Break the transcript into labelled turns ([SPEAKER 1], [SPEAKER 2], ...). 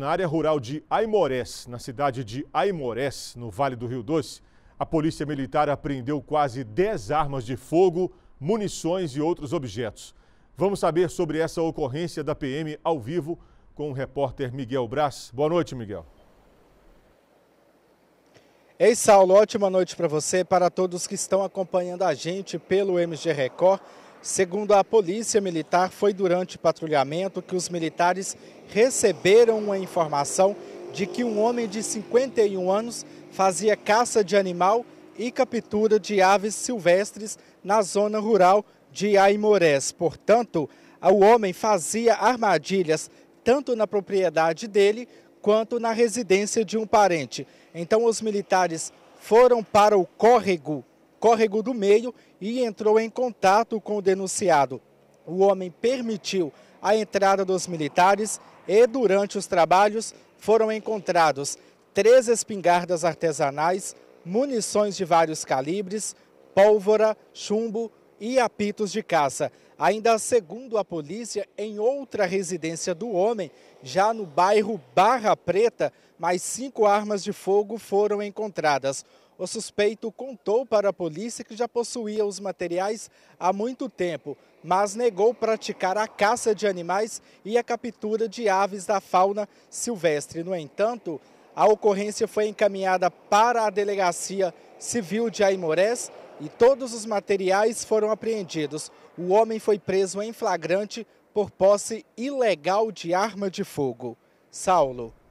[SPEAKER 1] Na área rural de Aimorés, na cidade de Aimorés, no Vale do Rio Doce, a Polícia Militar apreendeu quase 10 armas de fogo, munições e outros objetos. Vamos saber sobre essa ocorrência da PM ao vivo com o repórter Miguel Braz. Boa noite, Miguel. Ei, Saulo, ótima noite
[SPEAKER 2] para você e para todos que estão acompanhando a gente pelo MG Record. Segundo a Polícia Militar, foi durante patrulhamento que os militares receberam uma informação de que um homem de 51 anos fazia caça de animal e captura de aves silvestres na zona rural de Aimorés. Portanto, o homem fazia armadilhas tanto na propriedade dele quanto na residência de um parente. Então, os militares foram para o córrego córrego do meio e entrou em contato com o denunciado. O homem permitiu a entrada dos militares e, durante os trabalhos, foram encontrados três espingardas artesanais, munições de vários calibres, pólvora, chumbo, e apitos de caça. Ainda segundo a polícia, em outra residência do homem, já no bairro Barra Preta, mais cinco armas de fogo foram encontradas. O suspeito contou para a polícia que já possuía os materiais há muito tempo, mas negou praticar a caça de animais e a captura de aves da fauna silvestre. No entanto, a ocorrência foi encaminhada para a Delegacia Civil de Aimorés e todos os materiais foram apreendidos. O homem foi preso em flagrante por posse ilegal de arma de fogo. Saulo.